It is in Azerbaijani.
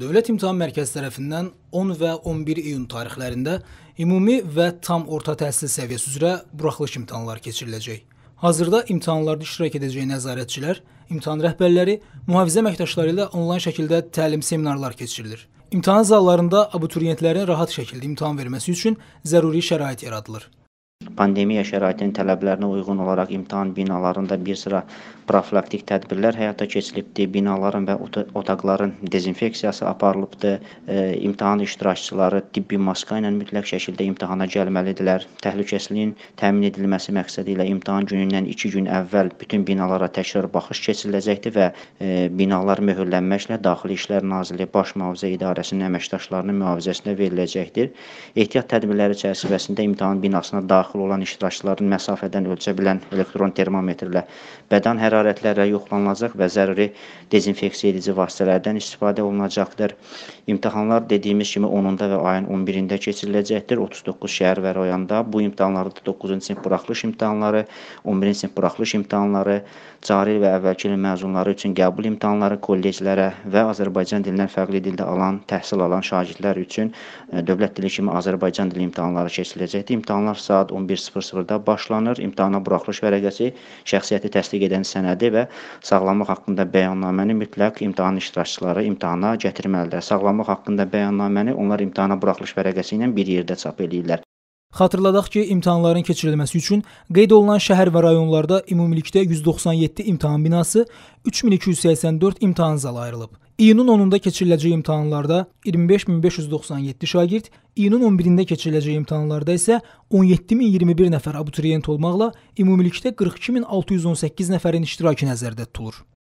Dövlət İmtahan Mərkəzi tərəfindən 10 və 11 iyun tarixlərində ümumi və tam orta təhsil səviyyəsi üzrə buraxılış imtahanları keçiriləcək. Hazırda imtahanlarda iştirak edəcək nəzarətçilər, imtahan rəhbərləri, mühafizə əməkdaşları ilə onlayn şəkildə təlim seminarlar keçirilir. İmtahan zallarında abituriyentlərin rahat şəkildə imtahan verməsi üçün zəruri şərait yaradılır. Pandemiya şəraitinin tələblərinə uyğun olaraq imtahan binalarında bir sıra profilaktik tədbirlər həyata keçirilibdir. Binaların və otaqların dezinfeksiyası aparılıbdır. E, imtahan iştirakçıları tibbi maska ilə mütləq şəkildə imtahana gəlməlidirlər. Təhlükəsizliyin təmin edilməsi məqsədi ilə imtahan günündən 2 gün əvvəl bütün binalara təkrar baxış keçiriləcəkdir və e, binalar möhürlənməklə Daxili İşlər Nazirliyi Baş Mühafizə İdarəsinin əməkdaşlarının mühafizəsinə veriləcəkdir. Ehtiyat tədbirləri çərçivəsində imtahan binasına daxil daxil olan iştirakçıların məsafədən ölçə bilən elektron termometrlə bədən hərarətlərlə yoxlanılacaq və zəruri dezinfeksiya edici vasitələrdən istifadə olunacaqdır. İmtahanlar dediyimiz kimi 10-da və ayın 11-də keçiriləcəkdir. 39 şəhər və rayonda bu imtahanlarda 9-cu sinif buraxılış imtahanları, 11-ci sinif buraxılış imtahanları, cari və əvvəlki il məzunları üçün qəbul imtahanları kolleclərə və Azərbaycan dilindən fərqli dildə alan, təhsil alan şagirdlər üçün e, dövlət dili kimi Azərbaycan dili imtahanları keçiriləcəkdir. İmtahanlar saat 11 11:00-da başlanır. İmtahana buraxılış vərəqəsi, şəxsiyyəti təsdiq edən sənədi və sağlamlıq haqqında bəyannaməni mütləq imtahan iştirakçıları imtahana gətirməlidirlər. Sağlamlıq haqqında bəyannaməni onlar imtahana buraxılış vərəqəsi ilə bir yerdə çap eləyirlər. Xatırladaq ki, imtahanların keçirilməsi üçün qeyd olunan şəhər və rayonlarda ümumilikdə 197 imtahan binası, 3284 imtahan zalı ayrılıb. İyunun 10-unda keçiriləcək imtahanlarda 25597 şagird, iyunun 11-də keçiriləcək imtahanlarda isə 17021 nəfər abituriyent olmaqla ümumilikdə 42618 nəfərin iştirakı nəzərdə tutulur.